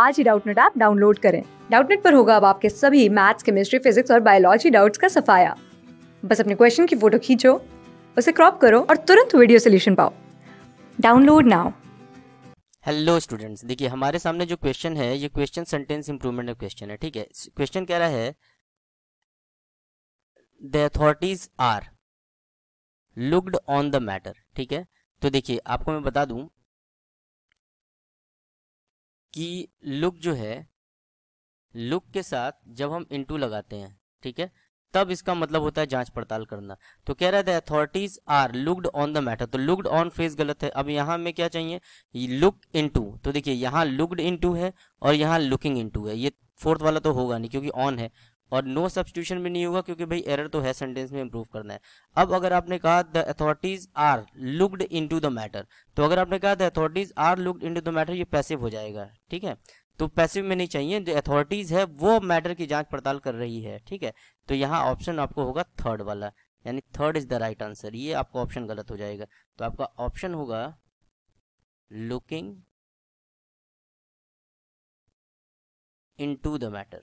आज ही Doubtnut app download करें डाउटनेट पर होगा अब आपके सभी मैथ्स केमिस्ट्री फिजिक्स और बायोलॉजी डाउट्स का सफाया बस अपने क्वेश्चन की फोटो खींचो उसे क्रॉप करो और तुरंत वीडियो सोल्यूशन पाओ डाउनलोड नाउ हेलो स्टूडेंट्स देखिए हमारे सामने जो क्वेश्चन है ये क्वेश्चन सेंटेंस इंप्रूवमेंट का क्वेश्चन है ठीक है क्वेश्चन कह रहा है the authorities are looked on the matter ठीक है तो देखिए आपको मैं बता दूं कि लुक जो है लुक के साथ जब हम इंटू लगाते हैं ठीक है तब इसका मतलब होता है जांच पड़ताल करना तो कह रहा था authorities are looked on the matter तो लुक्ड ऑन फेस गलत है अब यहां में क्या चाहिए लुक इनटू तो देखिए यहाँ लुक्ड इनटू है और यहाँ लुकिंग इनटू है ये फोर्थ वाला तो होगा नहीं क्योंकि ऑन है और नो सब्सटीट्यूशन भी नहीं होगा क्योंकि भाई एरर तो है सेंटेंस में इंप्रूव करना है अब अगर आपने कहा the authorities are looked into the matter तो अगर आपने कहा the authorities are looked into the matter ये पैसिव हो जाएगा ठीक है तो पैसिव में नहीं चाहिए जो अथॉरिटीज है वो मैटर की जांच पड़ताल कर रही है ठीक है तो यहाँ ऑप्शन आपको होगा थर्ड वाला यानी third is the right answer ये आपका ऑप्शन गलत हो जाएगा तो आपका ऑप्शन होगा लुकिंग इनटू द मैटर